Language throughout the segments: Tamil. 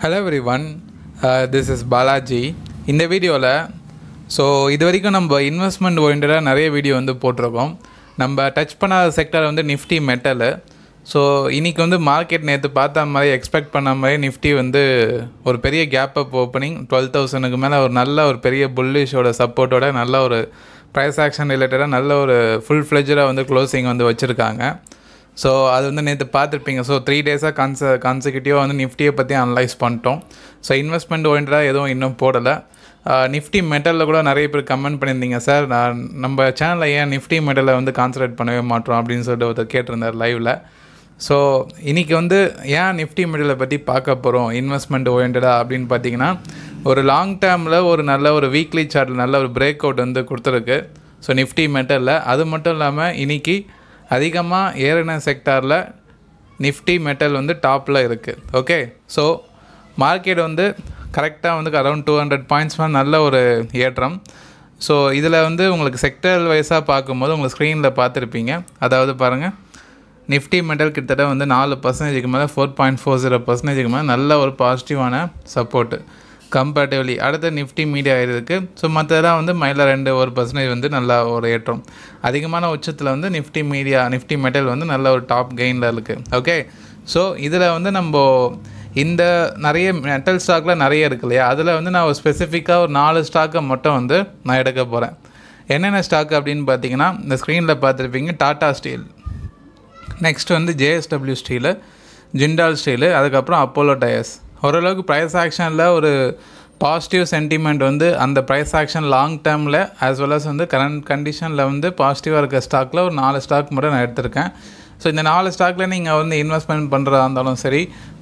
hello everyone this is Balaji இந்த வீடியோவில் ஸோ இது வரைக்கும் நம்ம இன்வெஸ்ட்மெண்ட் ஓரியன்டாக நிறைய வீடியோ வந்து போட்டிருக்கோம் நம்ம டச் பண்ணாத செக்டர் வந்து நிஃப்டி மெட்டலு ஸோ இன்றைக்கி வந்து மார்க்கெட் நேற்று பார்த்த மாதிரி எக்ஸ்பெக்ட் பண்ண மாதிரி நிஃப்டி வந்து ஒரு பெரிய கேப் அப் ஓப்பனிங் டுவெல் தௌசண்ட்க்கு மேலே ஒரு நல்ல ஒரு பெரிய புல்லிஷோட சப்போர்ட்டோட நல்ல ஒரு ப்ரைஸ் ஆக்ஷன் ரிலேட்டடாக நல்ல ஒரு ஃபுல் ஃப்ளெஜராக வந்து க்ளோசிங் வந்து வச்சுருக்காங்க ஸோ அது வந்து நேற்று பார்த்துருப்பீங்க ஸோ த்ரீ டேஸாக கான்ச கான்சிக்யூட்டிவாக வந்து நிஃப்டியை பற்றி அனலைஸ் பண்ணிட்டோம் ஸோ இன்வெஸ்ட்மெண்ட் ஓரியன்டாக எதுவும் இன்னும் போடலை நிஃப்டி மெட்டலில் கூட நிறைய பேர் கமெண்ட் பண்ணியிருந்தீங்க சார் நான் நம்ம சேனலில் ஏன் நிஃப்டி மெட்டலில் வந்து கான்சன்ட்ரேட் பண்ணவே மாட்டோம் அப்படின்னு சொல்லிட்டு ஒருத்தர் கேட்டிருந்தார் லைவில் ஸோ இன்றைக்கி வந்து ஏன் நிஃப்டி மெட்டலை பற்றி பார்க்க போகிறோம் இன்வெஸ்ட்மெண்ட் ஓரியன்டாக அப்படின்னு பார்த்தீங்கன்னா ஒரு லாங் டேர்மில் ஒரு நல்ல ஒரு வீக்லி சார்ட்டில் நல்ல ஒரு பிரேக் அவுட் வந்து கொடுத்துருக்கு ஸோ நிஃப்டி மெட்டலில் அது மட்டும் இல்லாமல் இன்றைக்கி அதிகமாக ஏறின செக்டாரில் நிஃப்டி மெட்டல் வந்து டாப்பில் இருக்குது ஓகே ஸோ மார்க்கெட் வந்து கரெக்டாக வந்து அரௌண்ட் டூ ஹண்ட்ரட் பாயிண்ட்ஸ் மேலே நல்ல ஒரு ஏற்றம் ஸோ இதில் வந்து உங்களுக்கு செக்டர் வைஸாக பார்க்கும்போது உங்கள் ஸ்க்ரீனில் பார்த்துருப்பீங்க அதாவது பாருங்கள் நிஃப்டி மெட்டல் கிட்டத்தட்ட வந்து நாலு பர்சன்டேஜுக்கு மேலே ஃபோர் பாயிண்ட் ஃபோர் ஜீரோ பர்சன்டேஜுக்கு மேலே நல்ல ஒரு பாசிட்டிவான சப்போர்ட்டு கம்பேட்டிவ்லி அடுத்து நிஃப்டி மீடியா ஆகிருக்கு ஸோ மற்றதெல்லாம் வந்து மயில ரெண்டு ஒரு பர்சன்டேஜ் வந்து நல்லா ஒரு ஏற்றம் அதிகமான உச்சத்தில் வந்து நிஃப்டி மீடியா நிஃப்டி மெட்டல் வந்து நல்ல ஒரு டாப் கெயினில் இருக்குது ஓகே ஸோ இதில் வந்து நம்ம இந்த நிறைய மெட்டல் ஸ்டாக்கில் நிறைய இருக்கு இல்லையா அதில் வந்து நான் ஒரு ஸ்பெசிஃபிக்காக ஒரு நாலு ஸ்டாக்கை மட்டும் வந்து நான் எடுக்க போகிறேன் என்னென்ன ஸ்டாக் அப்படின்னு பார்த்தீங்கன்னா இந்த ஸ்க்ரீனில் பார்த்துருப்பீங்க டாடா ஸ்டீல் நெக்ஸ்ட் வந்து ஜேஎஸ்டபிள்யூ ஸ்டீலு ஜிண்டால் ஸ்டீலு அதுக்கப்புறம் அப்போலோ டயர்ஸ் ஓரளவுக்கு ப்ரைஸ் ஆக்ஷனில் ஒரு பாசிட்டிவ் சென்டிமெண்ட் வந்து அந்த ப்ரைஸ் ஆக்ஷன் லாங் டேர்மில் ஆஸ் வெல் அஸ் வந்து கரண்ட் கண்டிஷனில் வந்து பாசிட்டிவாக இருக்க ஸ்டாக்கில் ஒரு நாலு ஸ்டாக் மட்டும் நான் எடுத்திருக்கேன் ஸோ இந்த நாலு ஸ்டாக்கில் நீங்கள் வந்து இன்வெஸ்ட்மெண்ட் பண்ணுறதா இருந்தாலும் சரி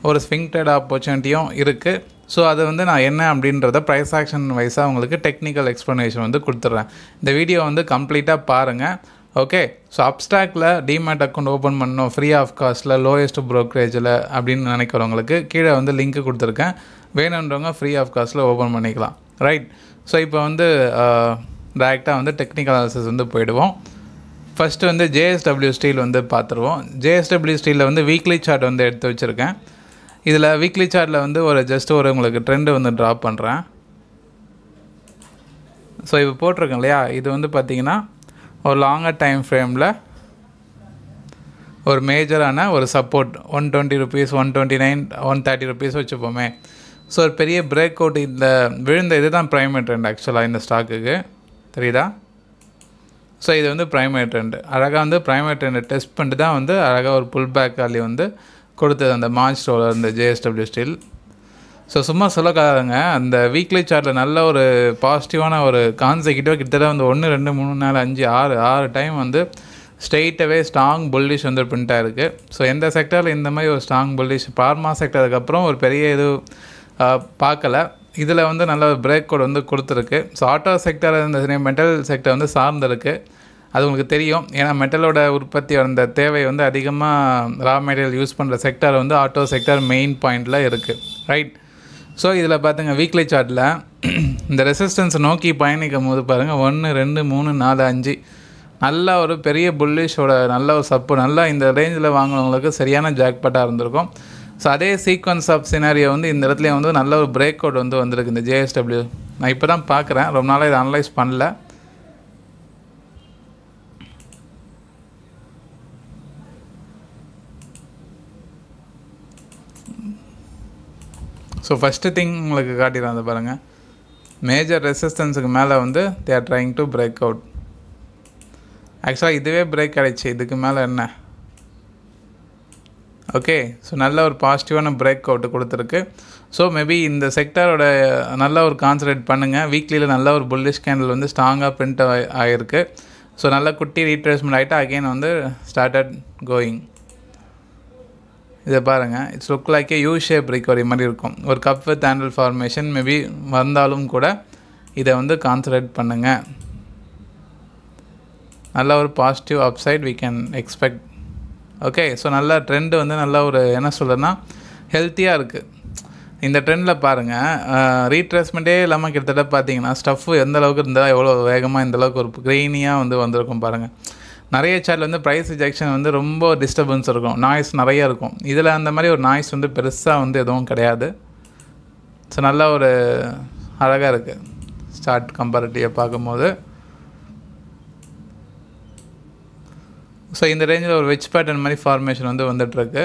ஒரு ஸ்விங் ட்ரேட் ஆப்பர்ச்சுனிட்டியும் இருக்குது ஸோ அதை வந்து நான் என்ன அப்படின்றத ப்ரைஸ் ஆக்ஷன் வைஸாக உங்களுக்கு டெக்னிக்கல் எக்ஸ்ப்ளனேஷன் வந்து கொடுத்துட்றேன் இந்த வீடியோ வந்து கம்ப்ளீட்டாக பாருங்கள் ஓகே ஸோ அப்ஸ்டாக்ல டிமேட் அக்கௌண்ட் ஓப்பன் பண்ணணும் ஃப்ரீ ஆஃப் காஸ்ட்டில் லோயஸ்ட் ப்ரோக்கரேஜில் அப்படின்னு நினைக்கிறவங்களுக்கு கீழே வந்து லிங்க் கொடுத்துருக்கேன் வேணுன்றவங்க ஃப்ரீ ஆஃப் காஸ்ட்டில் ஓப்பன் பண்ணிக்கலாம் ரைட் ஸோ இப்போ வந்து டைரெக்டாக வந்து டெக்னிக்கல் அனாலிசிஸ் வந்து போயிடுவோம் ஃபஸ்ட்டு வந்து ஜேஎஸ்டபிள்யூ ஸ்டீல் வந்து பார்த்துருவோம் ஜேஎஸ்டபிள்யூ ஸ்டீலில் வந்து வீக்லி சார்ட் வந்து எடுத்து வச்சுருக்கேன் இதில் வீக்லி சார்ட்டில் வந்து ஒரு ஜஸ்ட் ஒரு உங்களுக்கு ட்ரெண்டு வந்து ட்ராப் பண்ணுறேன் ஸோ இப்போ போட்டிருக்கேன் இல்லையா இது வந்து பார்த்திங்கன்னா ஒரு லாங்கர் டைம் ஃப்ரேமில் ஒரு மேஜரான ஒரு support one twenty rupees one twenty nine one thirty rupees வச்சுப்போமே ஸோ ஒரு பெரிய பிரேக் அவுட் இந்த விழுந்த இது தான் ப்ரைமே ட்ரெண்ட் ஆக்சுவலாக இந்த ஸ்டாக்குக்கு தெரியுதா ஸோ இது வந்து ப்ரைமே ட்ரெண்டு அழகாக வந்து ப்ரைமே ட்ரெண்டை டெஸ்ட் பண்ணிட்டு தான் வந்து அழகாக ஒரு புல் பேக் அள்ளி வந்து கொடுத்தது அந்த மார்ச் ரோலர் இந்த ஜேஎஸ்டபிள்யூ ஸ்டில் ஸோ சும்மா சொல்லக்காதங்க அந்த வீக்லி சார்ட்டில் நல்ல ஒரு பாசிட்டிவான ஒரு கான்செக்டிவாக கிட்டத்தட்ட வந்து ஒன்று ரெண்டு மூணு நாலு அஞ்சு ஆறு ஆறு டைம் வந்து ஸ்ட்ரெயிட்டவே ஸ்ட்ராங் புல்லிஷ் வந்து பிரிண்ட்டாக இருக்குது ஸோ எந்த செக்டரில் இந்த மாதிரி ஒரு ஸ்ட்ராங் புல்லிஷ் பார்மா செக்டருக்கு அப்புறம் ஒரு பெரிய இது பார்க்கல இதில் வந்து நல்ல ஒரு பிரேக் கோட் வந்து கொடுத்துருக்கு ஸோ ஆட்டோ செக்டர் இந்த மெட்டல் செக்டர் வந்து சார்ந்திருக்கு அது உங்களுக்கு தெரியும் ஏன்னா மெட்டலோட உற்பத்தி வந்த தேவை வந்து அதிகமாக ரா மெட்டீரியல் யூஸ் பண்ணுற செக்டர் வந்து ஆட்டோ செக்டர் மெயின் பாயிண்டில் இருக்குது ரைட் ஸோ இதில் பார்த்துங்க வீக்லி சார்ட்டில் இந்த ரெசிஸ்டன்ஸ் நோக்கி பயணிக்கும் போது பாருங்கள் ஒன்று ரெண்டு மூணு நாலு அஞ்சு நல்லா ஒரு பெரிய புல்லிஷோட நல்ல ஒரு சப்பு நல்லா இந்த ரேஞ்சில் வாங்கினவங்களுக்கு சரியான ஜாக்பட்டாக இருந்திருக்கும் ஸோ அதே சீக்வன்ஸ் ஆஃப் சினாரியோ வந்து இந்த இடத்துலையும் வந்து நல்ல ஒரு பிரேக் அவுட் வந்து வந்திருக்கு இந்த ஜேஎஸ்டபிள்யூ நான் இப்போ தான் பார்க்குறேன் ரொம்ப நாளாக இதை அனலைஸ் பண்ணல ஸோ ஃபஸ்ட்டு திங் உங்களுக்கு காட்டிடுறாங்க பாருங்கள் மேஜர் ரெசிஸ்டன்ஸுக்கு மேலே வந்து they are trying to break out ஆக்சுவலாக இதுவே பிரேக் ஆகிடுச்சு இதுக்கு மேலே என்ன ஓகே ஸோ நல்ல ஒரு பாசிட்டிவான பிரேக் அவுட்டு கொடுத்துருக்கு ஸோ மேபி இந்த செக்டாரோட நல்ல ஒரு கான்சன்ட்ரேட் பண்ணுங்கள் வீக்லியில் நல்ல ஒரு புல்லிஷ் கேண்டில் வந்து ஸ்ட்ராங்காக பிரிண்ட் ஆகிருக்கு ஸோ நல்ல குட்டி ரீட்ரேஸ்மெண்ட் ஆகிட்டு அகெயின் வந்து ஸ்டார்டட் கோயிங் இதை பாருங்கள் it's look like a U shape recovery மாதிரி இருக்கும் ஒரு cup with handle formation maybe வந்தாலும் கூட இதை வந்து கான்சன்ட்ரேட் பண்ணுங்கள் நல்ல ஒரு positive upside we can expect okay so நல்ல ட்ரெண்டு வந்து நல்ல ஒரு என்ன சொல்கிறேன்னா ஹெல்த்தியாக இருக்குது இந்த ட்ரெண்டில் பாருங்கள் ரீட்ரெஸ்மெண்ட்டே இல்லாமல் கிட்டத்தட்ட பார்த்தீங்கன்னா ஸ்டஃப் எந்த அளவுக்கு இருந்தால் எவ்வளோ வேகமாக இந்த அளவுக்கு ஒரு க்ரெயினியாக வந்து வந்திருக்கும் பாருங்கள் நிறைய சேட்டில் வந்து ப்ரைஸ் ரிஜெக்ஷன் வந்து ரொம்ப டிஸ்டர்பன்ஸ் இருக்கும் நாய்ஸ் நிறைய இருக்கும் இதில் அந்த மாதிரி ஒரு நாய்ஸ் வந்து பெருசாக வந்து எதுவும் கிடையாது ஸோ நல்ல ஒரு அழகாக இருக்குது ஸ்டார்ட் கம்பேரிட்டிவை பார்க்கும்போது ஸோ இந்த ரேஞ்சில் ஒரு வெச் பேட்டர்ன் மாதிரி ஃபார்மேஷன் வந்து வந்துட்டுருக்கு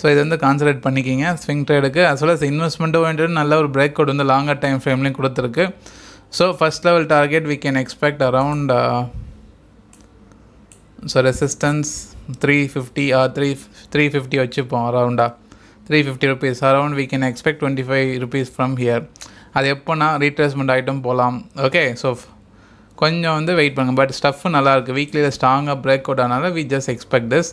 ஸோ இது வந்து கான்சன்ட்ரேட் பண்ணிக்கிங்க ஸ்விங் ட்ரேடுக்கு அஸ் வெல் அஸ் இன்வெஸ்ட்மெண்ட்டும் வேண்டியது நல்ல ஒரு பிரேக் அவுட் வந்து லாங்கர் டைம் ஃப்ரேம்லேயும் கொடுத்துருக்கு so first level target we can expect around so resistance three fifty or three three fifty வச்சுப்போம் அரௌண்டாக three fifty rupees around we can expect twenty five rupees from here அது எப்போனா ரீட்ரேஸ்மெண்ட் ஆகிட்டும் போகலாம் ஓகே ஸோ கொஞ்சம் வந்து வெயிட் பண்ணுங்கள் பட் ஸ்டஃப்பு நல்லாயிருக்கு வீக்லியில் ஸ்ட்ராங்காக பிரேக் அவுட் ஆனாலும் வி ஜஸ்ட் எக்ஸ்பெக்ட் திஸ்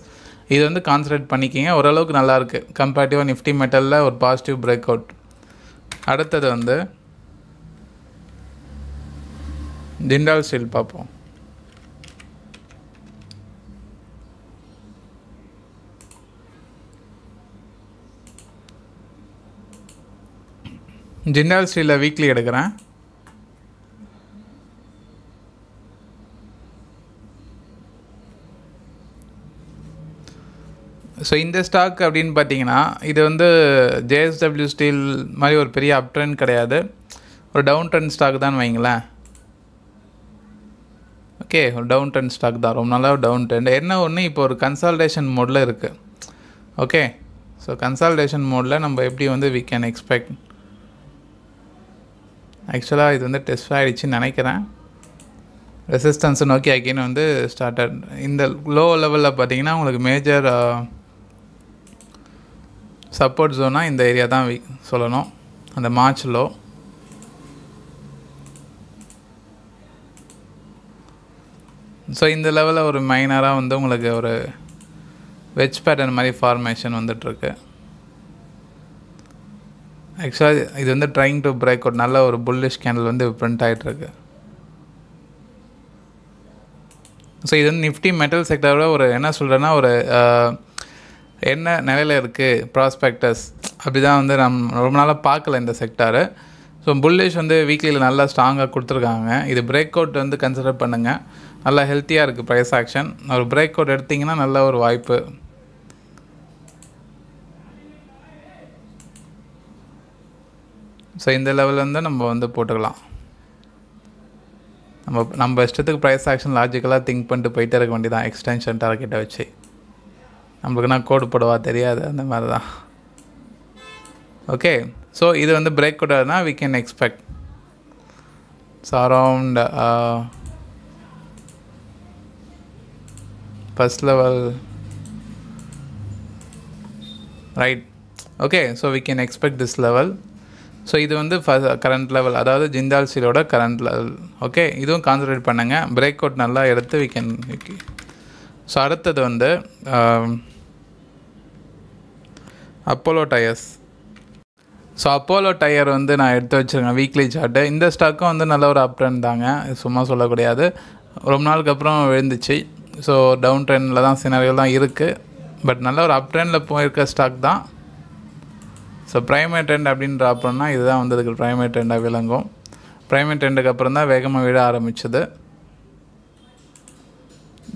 இது வந்து கான்சன்ட்ரேட் பண்ணிக்கிங்க ஓரளவுக்கு நல்லாயிருக்கு கம்பேர்டிவாக நிஃப்டி மெட்டலில் ஒரு பாசிட்டிவ் பிரேக் அவுட் அடுத்தது வந்து ஜிண்டால் ஸ்டீல் பார்ப்போம் ஜிண்டால் ஸ்டீலில் வீக்லி எடுக்கிறேன் ஸோ இந்த ஸ்டாக் அப்படின்னு பார்த்தீங்கன்னா இது வந்து ஜேஎஸ்டபிள்யூ ஸ்டீல் மாதிரி ஒரு பெரிய அப் ட்ரெண்ட் கிடையாது ஒரு டவுன் ட்ரெண்ட் ஸ்டாக் தான் வைங்களேன் ஓகே ஒரு டவுன் ட்ரெண்ட் ஸ்டாக் தான் ரொம்ப நல்லா டவுன் ட்ரெண்ட் என்ன ஒன்று இப்போ ஒரு கன்சால்டேஷன் மோடில் இருக்குது ஓகே ஸோ கன்சால்டேஷன் மோடில் நம்ம எப்படி வந்து வி கேன் எக்ஸ்பெக்ட் ஆக்சுவலாக இது வந்து டெஸ்ட் ஆகிடுச்சின்னு நினைக்கிறேன் ரெசிஸ்டன்ஸை நோக்கி அகைன் வந்து ஸ்டார்ட் இந்த லோ லெவலில் பார்த்தீங்கன்னா உங்களுக்கு மேஜர் சப்போர்ட் ஜோனாக இந்த ஏரியா தான் சொல்லணும் அந்த மார்ச் லோ ஸோ இந்த லெவலில் ஒரு மைனராக வந்து உங்களுக்கு ஒரு வெஜ் பேட்டர்ன் மாதிரி ஃபார்மேஷன் வந்துட்டுருக்கு ஆக்சுவலாக இது வந்து ட்ரைங் டு பிரேக் அவுட் நல்ல ஒரு புல்லிஷ் கேண்டில் வந்து ப்ரிண்ட் ஆகிட்டுருக்கு ஸோ இது வந்து நிஃப்டி மெட்டல் செக்டரோட ஒரு என்ன சொல்கிறேன்னா ஒரு என்ன நிலையில் இருக்குது ப்ராஸ்பெக்டஸ் அப்படி தான் வந்து நம் ரொம்ப நாளாக பார்க்கல இந்த செக்டாரு ஸோ புல்லிஷ் வந்து வீக்லியில் நல்லா ஸ்ட்ராங்காக கொடுத்துருக்காங்க இது பிரேக் அவுட் வந்து கன்சிடர் பண்ணுங்கள் நல்லா ஹெல்த்தியாக இருக்குது ப்ரைஸ் ஆக்ஷன் ஒரு பிரேக் அவுட் எடுத்திங்கன்னா நல்ல ஒரு வாய்ப்பு ஸோ இந்த லெவல்லேருந்து நம்ம வந்து போட்டுக்கலாம் நம்ம நம்ம இஷ்டத்துக்கு ப்ரைஸ் ஆக்ஷன் லாஜிக்கலாக திங்க் பண்ணிட்டு போயிட்டே இருக்க வேண்டியதான் எக்ஸ்டென்ஷன் டார்கெட்டை வச்சு நம்மளுக்கு நான் கோடு போடுவா தெரியாது அந்த மாதிரி தான் ஓகே ஸோ இது வந்து பிரேக் கொடுனா we can expect so around first level right okay so we can expect this level so இது வந்து கரண்ட் லெவல் அதாவது ஜிந்தால் சீலோட கரண்ட் லெவல் ஓகே இதுவும் கான்சன்ட்ரேட் பண்ணுங்கள் பிரேக் அவுட் நல்லா எடுத்து வி கேன் ஸோ அடுத்தது வந்து Apollo tyres so Apollo tyre வந்து நான் எடுத்து வச்சுருக்கேன் வீக்லி சார்ட்டு இந்த ஸ்டாக்கும் வந்து நல்ல ஒரு அப் ட்ரெண்ட் தாங்க சும்மா சொல்லக்கூடாது ரொம்ப நாளுக்கு அப்புறம் விழுந்துச்சு ஸோ டவுன் ட்ரெண்டில் தான் சினாரியோ தான் இருக்குது பட் நல்ல ஒரு அப் ட்ரெண்டில் போயிருக்க ஸ்டாக் தான் ஸோ ப்ரைமேட் ட்ரெண்ட் அப்படின்ற அப்புறம்னா இதுதான் வந்து அதுக்கு ப்ரைமேட் ட்ரெண்டாக விளங்கும் ப்ரைமேட் ட்ரெண்டுக்கு அப்புறம் தான் வேகமாக விட ஆரம்பிச்சது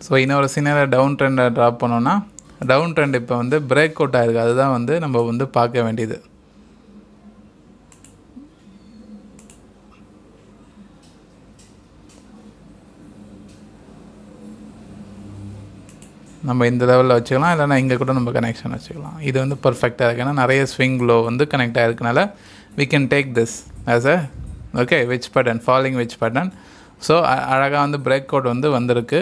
ஸோ இன்னொரு சீனியரில் டவுன் ட்ரெண்டை ட்ராப் பண்ணோன்னா டவுன் ட்ரெண்ட் இப்போ வந்து பிரேக் அவுட் ஆகிருக்கு அதுதான் வந்து நம்ம வந்து பார்க்க வேண்டியது நம்ம இந்த லெவலில் வச்சுக்கலாம் இல்லைனா இங்கே கூட நம்ம கனெக்ஷன் வச்சுக்கலாம் இது வந்து பர்ஃபெக்டாக இருக்குது ஏன்னா நிறைய ஸ்விங் லோ வந்து கனெக்ட் ஆகிருக்கனால we can take this as a okay wedge pattern falling wedge pattern so அழகாக வந்து பிரேக் கோட் வந்து வந்திருக்கு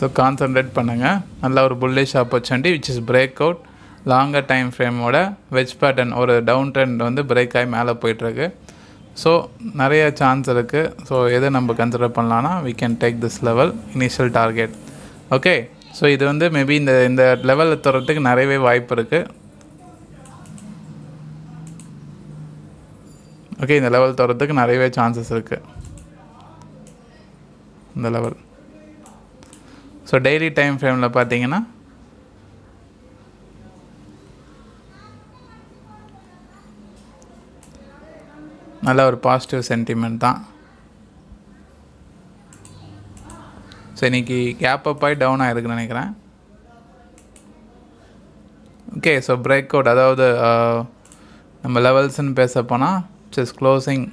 ஸோ கான்சன்ட்ரேட் பண்ணுங்கள் நல்ல ஒரு bullish opportunity which is break out longer time ஃப்ரேமோட வெஜ் பேட்டர்ன் ஒரு டவுன் ட்ரெண்ட் வந்து பிரேக் ஆகி மேலே போயிட்டுருக்கு ஸோ நிறைய சான்ஸ் இருக்குது ஸோ எதை நம்ம கன்சிடர் பண்ணலான்னா we can take this level initial target okay so இது வந்து மேபி இந்த இந்த லெவலில் தரத்துக்கு நிறையவே வாய்ப்பு இருக்குது ஓகே இந்த லெவல் தரத்துக்கு நிறையவே சான்சஸ் இருக்குது இந்த லெவல் ஸோ டெய்லி டைம் ஃப்ரேமில் பார்த்தீங்கன்னா நல்ல ஒரு பாசிட்டிவ் சென்டிமெண்ட் தான் ஸோ இன்றைக்கி கேப் அப் ஆகி டவுன் ஆகிருக்குன்னு நினைக்கிறேன் ஓகே ஸோ பிரேக் அவுட் அதாவது uh, நம்ம லெவல்ஸ்ன்னு பேச போனால் just closing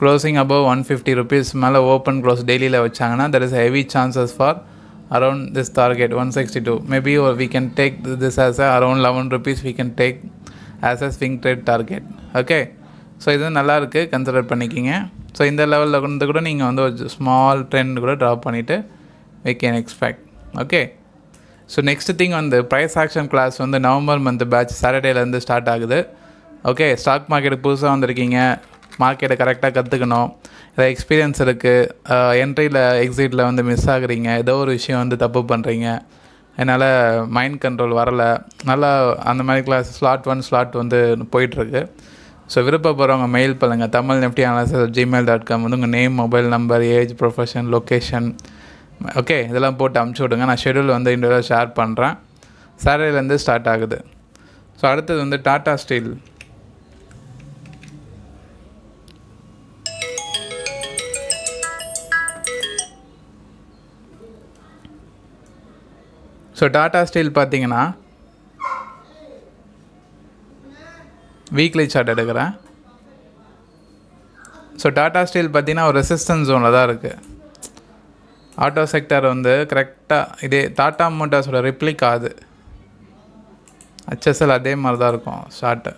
closing above one fifty rupees மேலே ஓப்பன் க்ளோஸ் டெய்லியில் வச்சாங்கன்னா that is heavy chances for around this target one sixty two maybe we can take this as a around eleven rupees we can take as a swing trade target okay so இது நல்லாயிருக்கு கன்சிடர் பண்ணிக்கிங்க ஸோ இந்த லெவலில் கொண்டு கூட நீங்கள் வந்து ஒரு ஸ்மால் ட்ரெண்ட் கூட ட்ராப் பண்ணிவிட்டு we can expect okay so next thing வந்து ப்ரைஸ் ஆக்ஷன் கிளாஸ் வந்து நவம்பர் மந்த் பேட்ச் சாட்டர்டேலேருந்து ஸ்டார்ட் ஆகுது ஓகே ஸ்டாக் மார்க்கெட்டு புதுசாக வந்திருக்கீங்க மார்க்கெட்டை கரெக்டாக கற்றுக்கணும் ஏதாவது எக்ஸ்பீரியன்ஸ் இருக்குது என்ட்ரியில் எக்ஸிட்டில் வந்து மிஸ் ஆகுறீங்க ஏதோ ஒரு விஷயம் வந்து தப்பு பண்ணுறீங்க அதனால் மைண்ட் கண்ட்ரோல் வரலை நல்லா அந்த மாதிரி கிளாஸ் ஸ்லாட் ஒன் ஸ்லாட் வந்து போயிட்டுருக்கு ஸோ விருப்பப்படுறவங்க மெயில் பண்ணுங்கள் Tamil Nifty analysis Gmail dot com வந்து உங்கள் name mobile number age profession location okay இதெல்லாம் போட்டு அமுச்சு விடுங்க நான் ஷெடியூல் வந்து இன்டர்வியூ ஷேர் பண்ணுறேன் சாட்டர்டேலேருந்து ஸ்டார்ட் ஆகுது ஸோ அடுத்தது வந்து Tata steel so Tata steel பார்த்தீங்கன்னா வீக்லி சார்ட் எடுக்கிறேன் ஸோ டாடா ஸ்டீல் பார்த்தீங்கன்னா ஒரு ரெசிஸ்டன்ஸ் ஜோனில் தான் இருக்குது ஆட்டோ செக்டர் வந்து கரெக்டாக இதே டாட்டா மோட்டார்ஸோட ரிப்ளிக் ஆகுது ஹச்எஸ்எல் அதே மாதிரி தான் இருக்கும் ஷார்ட்டு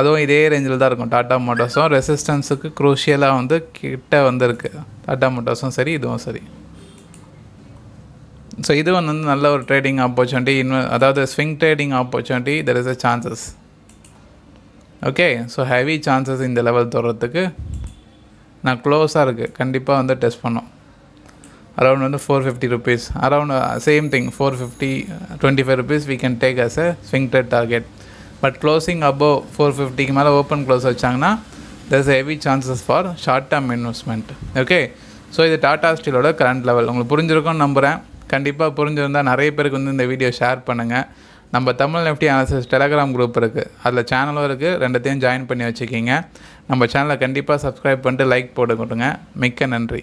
அதுவும் இதே ரேஞ்சில் தான் இருக்கும் டாட்டா மோட்டார்ஸும் ரெசிஸ்டன்ஸுக்கு குரூஷியலாக வந்து கிட்ட வந்திருக்கு டாட்டா மோட்டார்ஸும் சரி இதுவும் சரி ஸோ இது வந்து நல்ல ஒரு ட்ரேடிங் ஆப்பர்ச்சுனிட்டி இன்வெ அதாவது swing trading opportunity there is a chances okay so heavy chances இந்த லெவல் தொடர்றதுக்கு நான் க்ளோஸாக இருக்குது கண்டிப்பாக வந்து டெஸ்ட் பண்ணோம் அரௌண்ட் வந்து four fifty rupees around same thing four fifty twenty five rupees we can take as a swing trade target but closing above four ஃபிஃப்டிக்கு மேலே ஓப்பன் க்ளோஸ் வச்சாங்கன்னா there's heavy chances for short term investment okay so இது டாடா ஸ்டீலோட கரண்ட் லெவல் உங்களுக்கு புரிஞ்சிருக்கும்னு நம்புகிறேன் கண்டிப்பாக புரிஞ்சிருந்தால் நிறைய பேருக்கு வந்து இந்த வீடியோ ஷேர் பண்ணுங்கள் நம்ம Tamil Nifty analysis Telegram group இருக்குது அதில் சேனலும் இருக்குது ரெண்டுத்தையும் ஜாயின் பண்ணி வச்சுக்கிங்க நம்ம சேனலை கண்டிப்பாக சப்ஸ்கிரைப் பண்ணிட்டு லைக் போட்டுக்கொட்டுங்க மிக்க நன்றி